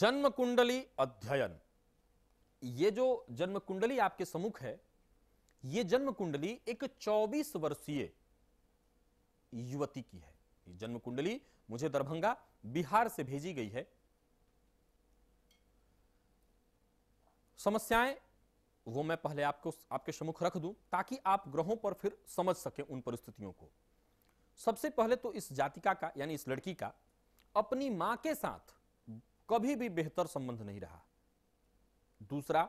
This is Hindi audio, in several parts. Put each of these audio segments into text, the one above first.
जन्म कुंडली अध्ययन ये जो जन्म कुंडली आपके सम्मुख है ये जन्म कुंडली एक 24 वर्षीय युवती की है जन्म कुंडली मुझे दरभंगा बिहार से भेजी गई है समस्याएं वो मैं पहले आपको आपके सम्मुख रख दूं ताकि आप ग्रहों पर फिर समझ सकें उन परिस्थितियों को सबसे पहले तो इस जातिका का यानी इस लड़की का अपनी मां के साथ कभी भी बेहतर संबंध नहीं रहा दूसरा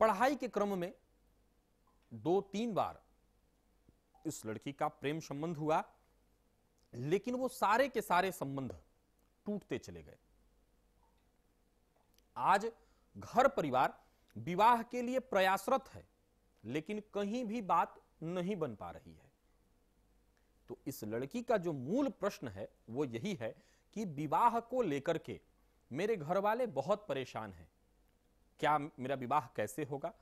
पढ़ाई के क्रम में दो तीन बार इस लड़की का प्रेम संबंध हुआ लेकिन वो सारे के सारे संबंध टूटते चले गए आज घर परिवार विवाह के लिए प्रयासरत है लेकिन कहीं भी बात नहीं बन पा रही है तो इस लड़की का जो मूल प्रश्न है वो यही है कि विवाह को लेकर के मेरे घर वाले बहुत परेशान हैं क्या मेरा विवाह कैसे होगा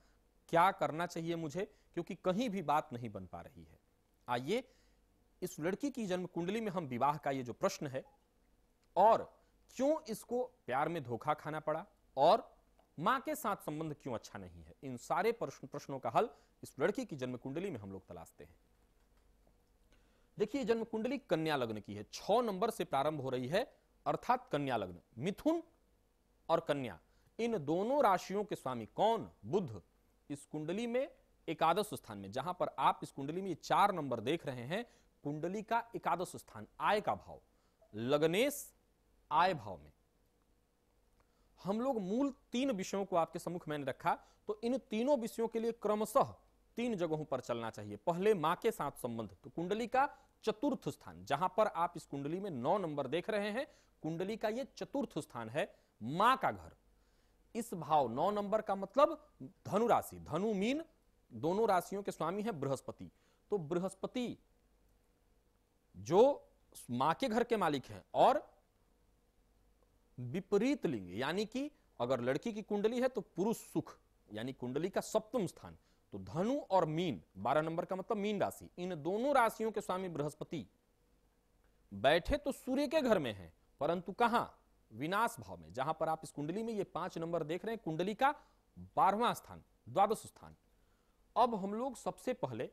क्या करना चाहिए मुझे क्योंकि कहीं भी बात नहीं बन पा रही है आइए इस लड़की की जन्म कुंडली में हम विवाह का ये जो प्रश्न है और क्यों इसको प्यार में धोखा खाना पड़ा और मां के साथ संबंध क्यों अच्छा नहीं है इन सारे प्रश्नों का हल इस लड़की की जन्म कुंडली में हम लोग तलाशते हैं देखिए जन्म कुंडली कन्या लग्न की है छ नंबर से प्रारंभ हो रही है अर्थात कन्या लग्न मिथुन और कन्या इन दोनों राशियों के स्वामी कौन बुद्ध इस कुंडली में एकादश स्थान में जहां पर आप इस कुंडली में चार नंबर देख रहे हैं कुंडली का एकादश स्थान आय का भाव लग्नेश आय भाव में हम लोग मूल तीन विषयों को आपके सम्मुख मैंने रखा तो इन तीनों विषयों के लिए क्रमशः तीन जगहों पर चलना चाहिए पहले मां के साथ संबंध तो कुंडली का चतुर्थ स्थान जहां पर आप इस कुंडली में नौ नंबर देख रहे हैं कुंडली का यह चतुर्थ स्थान है मां का घर इस भाव नौ नंबर का मतलब धनु राशि धनु मीन दोनों राशियों के स्वामी है बृहस्पति तो बृहस्पति जो मां के घर के मालिक हैं और विपरीत लिंग यानी कि अगर लड़की की कुंडली है तो पुरुष सुख यानी कुंडली का सप्तम स्थान तो धनु और मीन बारह नंबर का मतलब मीन राशि इन दोनों राशियों के स्वामी बृहस्पति बैठे तो सूर्य के घर में हैं परंतु कहां विनाश भाव में जहां पर आप इस कुंडली में ये पांच नंबर देख रहे हैं कुंडली का बारहवां स्थान द्वादश स्थान अब हम लोग सबसे पहले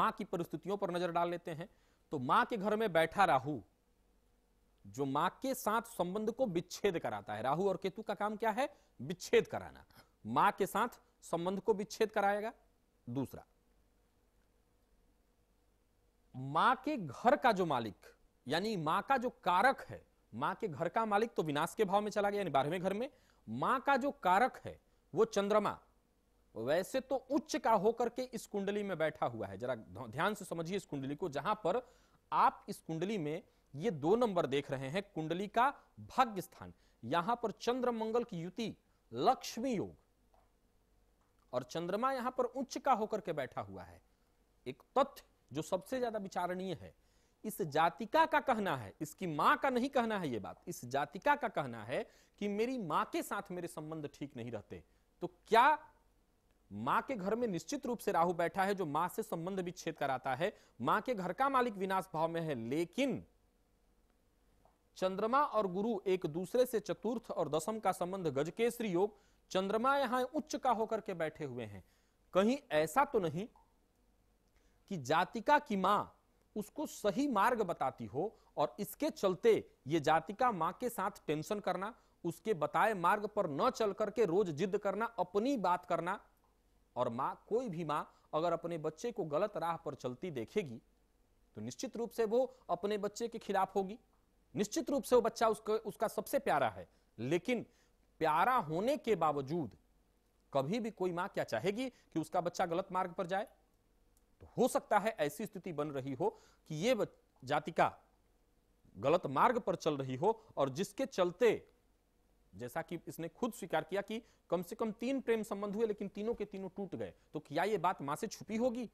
मां की परिस्थितियों पर नजर डाल लेते हैं तो मां के घर में बैठा राहु जो मां के साथ संबंध को विच्छेद कराता है राहु और केतु का काम क्या है विच्छेद कराना मां के साथ संबंध को विच्छेद कराएगा दूसरा मां के घर का जो मालिक यानी मां का जो कारक है मां के घर का मालिक तो विनाश के भाव में चला गया यानी बारहवें घर में मां का जो कारक है वो चंद्रमा वैसे तो उच्च का होकर के इस कुंडली में बैठा हुआ है जरा ध्यान से समझिए इस कुंडली को जहां पर आप इस कुंडली में ये दो नंबर देख रहे हैं कुंडली का भाग्य स्थान यहां पर चंद्र मंगल की युति लक्ष्मी योग और चंद्रमा यहां पर उच्च का होकर के बैठा हुआ है एक तथ्य जो सबसे ज्यादा विचारणीय है इस जातिका का कहना है इसकी मां का नहीं कहना है यह बात इस जातिका का कहना है कि मेरी मां के साथ मेरे संबंध ठीक नहीं रहते तो क्या मां के घर में निश्चित रूप से राहु बैठा है जो मां से संबंध विच्छेद कराता है मां के घर का मालिक विनाश भाव में है लेकिन चंद्रमा और गुरु एक दूसरे से चतुर्थ और दशम का संबंध गजकेसरी योग चंद्रमा यहां उच्च का होकर के बैठे हुए हैं कहीं ऐसा तो नहीं कि जातिका की मां उसको सही मार्ग बताती हो और इसके चलते ये जातिका मां के साथ टेंशन करना उसके बताए मार्ग पर न चल करके रोज जिद करना अपनी बात करना और मां कोई भी मां अगर अपने बच्चे को गलत राह पर चलती देखेगी तो निश्चित रूप से वो अपने बच्चे के खिलाफ होगी निश्चित रूप से वो बच्चा उसका उसका सबसे प्यारा है लेकिन प्यारा होने के बावजूद कभी भी कोई मां क्या चाहेगी कि उसका बच्चा गलत मार्ग पर जाए तो हो सकता है ऐसी स्थिति बन रही हो कि ये जातिका गलत मार्ग पर चल रही हो और जिसके चलते जैसा कि इसने खुद स्वीकार किया कि कम से कम तीन प्रेम संबंध हुए लेकिन तीनों के तीनों टूट गए तो क्या ये बात मां से छुपी होगी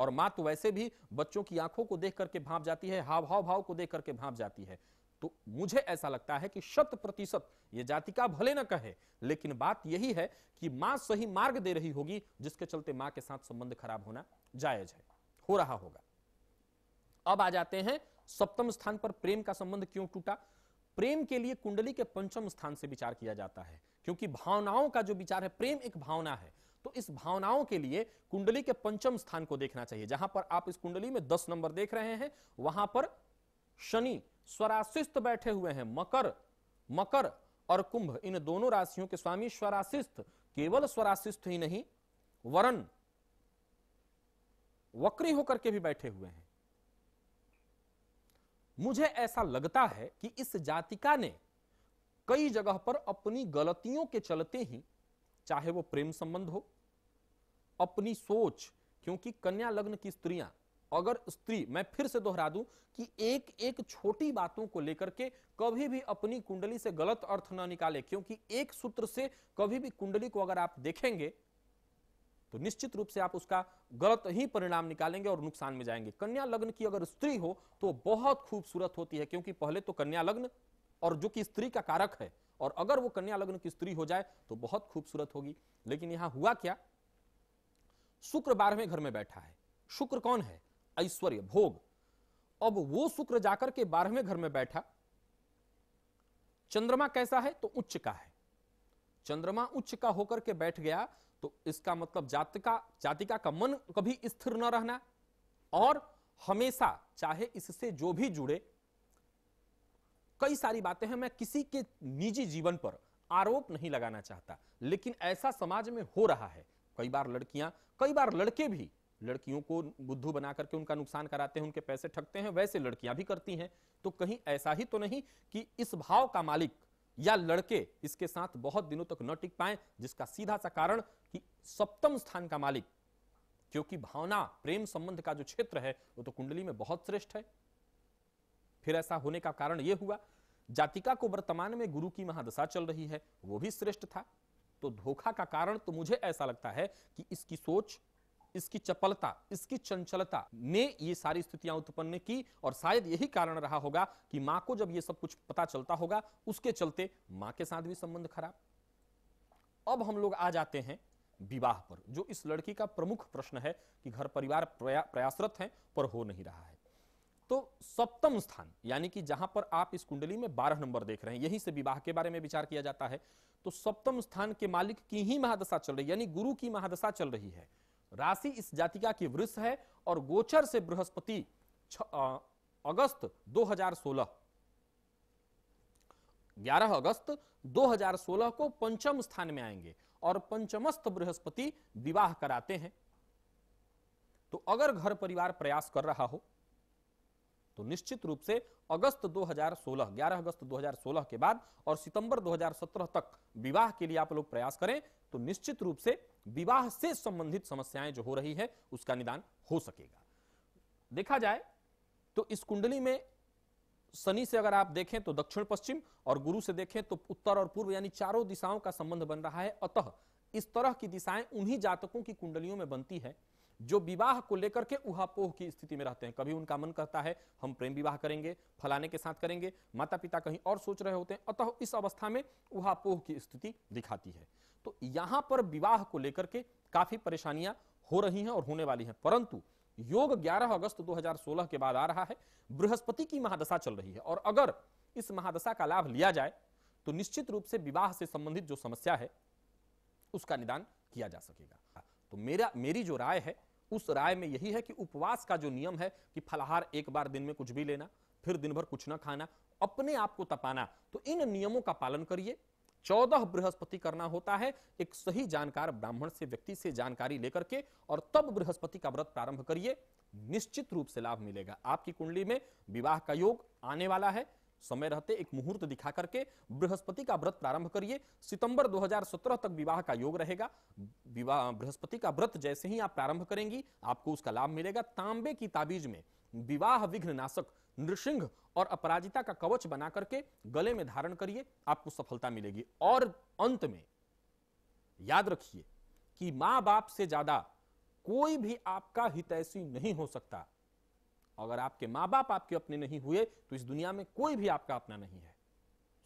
और मां तो वैसे भी बच्चों की आंखों को देख करके भाप जाती है हाव हाव भाव को देख करके भाप जाती है तो मुझे ऐसा लगता है कि शत प्रतिशत ये का भले न कहे लेकिन बात यही है कि मां सही मार्ग दे रही होगी जिसके चलते मां के साथ संबंध खराब होना जायज है हो रहा होगा अब आ जाते हैं सप्तम स्थान पर प्रेम का संबंध क्यों टूटा प्रेम के लिए कुंडली के पंचम स्थान से विचार किया जाता है क्योंकि भावनाओं का जो विचार है प्रेम एक भावना है तो इस भावनाओं के लिए कुंडली के पंचम स्थान को देखना चाहिए जहां पर आप इस कुंडली में दस नंबर देख रहे हैं वहां पर शनि स्वराशिस्त बैठे हुए हैं मकर मकर और कुंभ इन दोनों राशियों के स्वामी स्वराशिस्त केवल स्वराशिस्त ही नहीं वरण वक्री होकर के भी बैठे हुए हैं मुझे ऐसा लगता है कि इस जातिका ने कई जगह पर अपनी गलतियों के चलते ही चाहे वो प्रेम संबंध हो अपनी सोच क्योंकि कन्या लग्न की स्त्रियां अगर स्त्री मैं फिर से दोहरा दूं कि एक एक छोटी बातों को लेकर के कभी भी अपनी कुंडली से गलत अर्थ ना निकाले क्योंकि एक सूत्र से कभी भी कुंडली को अगर आप देखेंगे तो निश्चित रूप से आप उसका गलत ही परिणाम निकालेंगे और नुकसान में जाएंगे कन्या लग्न की अगर स्त्री हो तो बहुत खूबसूरत होती है क्योंकि पहले तो कन्या लग्न और जो कि स्त्री का कारक है और अगर वो कन्या लग्न की स्त्री हो जाए तो बहुत खूबसूरत होगी लेकिन यहां हुआ क्या शुक्र बारहवें घर में बैठा है शुक्र कौन है ऐश्वर्य भोग अब वो शुक्र जाकर के बारहवें घर में बैठा चंद्रमा कैसा है तो उच्च का है चंद्रमा उच्च का होकर के बैठ गया तो इसका मतलब जातिका जातिका का मन कभी स्थिर न रहना और हमेशा चाहे इससे जो भी जुड़े कई सारी बातें हैं मैं किसी के निजी जीवन पर आरोप नहीं लगाना चाहता लेकिन ऐसा समाज में हो रहा है कई बार लड़कियां कई बार लड़के भी लड़कियों को बुद्धू बना करके उनका नुकसान कराते हैं उनके पैसे ठगते हैं वैसे लड़कियां भी करती हैं तो कहीं ऐसा ही तो नहीं कि इस भाव का मालिक या लड़के इसके साथ बहुत दिनों तक न टिक पाए जिसका सीधा सा कारण कि सप्तम स्थान का मालिक क्योंकि भावना प्रेम संबंध का जो क्षेत्र है वो तो कुंडली में बहुत श्रेष्ठ है फिर ऐसा होने का कारण यह हुआ जातिका को वर्तमान में गुरु की महादशा चल रही है वो भी श्रेष्ठ था तो धोखा का कारण तो मुझे ऐसा लगता है कि इसकी सोच इसकी चपलता इसकी चंचलता ने ये सारी स्थितियां उत्पन्न की और शायद यही कारण रहा होगा कि मां को जब ये सब कुछ पता चलता होगा उसके चलते मां के साथ भी संबंध खराब अब हम लोग आ जाते हैं विवाह पर जो इस लड़की का प्रमुख प्रश्न है कि घर परिवार प्रया, प्रयासरत है पर हो नहीं रहा है तो सप्तम स्थान यानी कि जहां पर आप इस कुंडली में बारह नंबर देख रहे हैं यहीं से विवाह के बारे में विचार किया जाता है तो सप्तम स्थान के मालिक की ही महादशा चल रही है यानी गुरु की महादशा चल रही है राशि इस जातिका की वृक्ष है और गोचर से बृहस्पति अगस्त 2016 11 अगस्त 2016 को पंचम स्थान में आएंगे और पंचमस्थ बृहस्पति विवाह कराते हैं तो अगर घर परिवार प्रयास कर रहा हो तो निश्चित रूप से अगस्त 2016 11 अगस्त 2016 के बाद और सितंबर 2017 तक विवाह के लिए आप लोग प्रयास करें तो निश्चित रूप से विवाह से संबंधित समस्याएं जो हो रही है उसका निदान हो सकेगा देखा जाए तो इस कुंडली में शनि से अगर आप देखें तो दक्षिण पश्चिम और गुरु से देखें तो उत्तर और पूर्व यानी चारों दिशाओं का संबंध बन रहा है अतः इस तरह की दिशाएं उन्हीं जातकों की कुंडलियों में बनती है जो विवाह को लेकर के उहापोह की स्थिति में रहते हैं कभी उनका मन करता है हम प्रेम विवाह करेंगे फलाने के साथ करेंगे माता पिता कहीं और सोच रहे होते हैं अतः इस अवस्था में उहापोह की स्थिति दिखाती है तो यहां पर विवाह को लेकर के काफी परेशानियां हो रही हैं और होने वाली हैं परंतु योग 11 अगस्त 2016 के बाद आ रहा है बृहस्पति की महादशा चल रही है और अगर इस महादशा का लाभ लिया जाए तो निश्चित रूप से विवाह से संबंधित जो समस्या है उसका निदान किया जा सकेगा तो मेरा मेरी जो राय है उस राय में यही है कि उपवास का जो नियम है कि फलाहार एक बार दिन में कुछ भी लेना फिर दिन भर कुछ ना खाना अपने आप को तपाना तो इन नियमों का पालन करिए चौदह बृहस्पति करना होता है एक सही जानकार ब्राह्मण से व्यक्ति से जानकारी लेकर के और तब बृहस्पति का व्रत प्रारंभ करिए निश्चित रूप से लाभ मिलेगा आपकी कुंडली में विवाह का योग आने वाला है समय रहते एक मुहूर्त दिखा करके बृहस्पति का व्रत प्रारंभ करिए सितंबर 2017 तक विवाह का योग रहेगा विवाह बृहस्पति का व्रत जैसे ही आप प्रारंभ करेंगी आपको उसका लाभ मिलेगा तांबे की ताबीज में विवाह विघ्न नाशक नृसिंह और अपराजिता का कवच बना करके गले में धारण करिए आपको सफलता मिलेगी और अंत में याद रखिए कि मां बाप से ज्यादा कोई भी आपका हितैषी नहीं हो सकता अगर आपके मां बाप आपके अपने नहीं हुए तो इस दुनिया में कोई भी आपका अपना नहीं है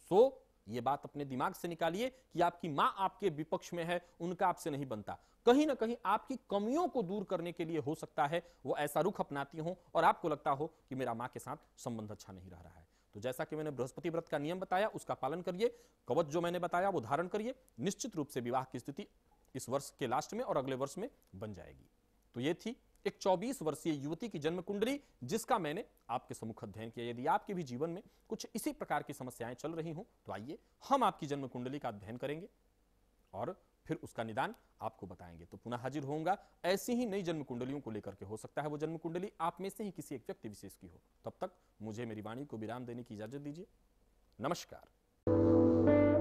सो so, ये बात अपने दिमाग से निकालिए कि आपकी माँ आपके विपक्ष में है उनका आपसे नहीं बनता कहीं ना कहीं आपकी कमियों को दूर करने के लिए हो सकता है वो ऐसा रुख अपनाती हो और आपको लगता हो कि मेरा माँ के साथ संबंध अच्छा नहीं रह रहा है तो जैसा कि मैंने बृहस्पति व्रत का नियम बताया उसका पालन करिए कवच जो मैंने बताया वो धारण करिए निश्चित रूप से विवाह की स्थिति इस वर्ष के लास्ट में और अगले वर्ष में बन जाएगी तो ये थी एक 24 वर्षीय युवती की जन्म कुंडली जिसका मैंने आपके समुख अध्ययन किया यदि आपके भी जीवन में कुछ इसी प्रकार की समस्याएं चल रही हों तो आइए हम आपकी जन्म कुंडली का अध्ययन करेंगे और फिर उसका निदान आपको बताएंगे तो पुनः हाजिर होऊंगा ऐसी ही नई जन्म कुंडलियों को लेकर के हो सकता है वो जन्म कुंडली आप में से ही किसी एक व्यक्ति विशेष की हो तब तक मुझे मेरी वाणी को विराम देने की इजाजत दीजिए नमस्कार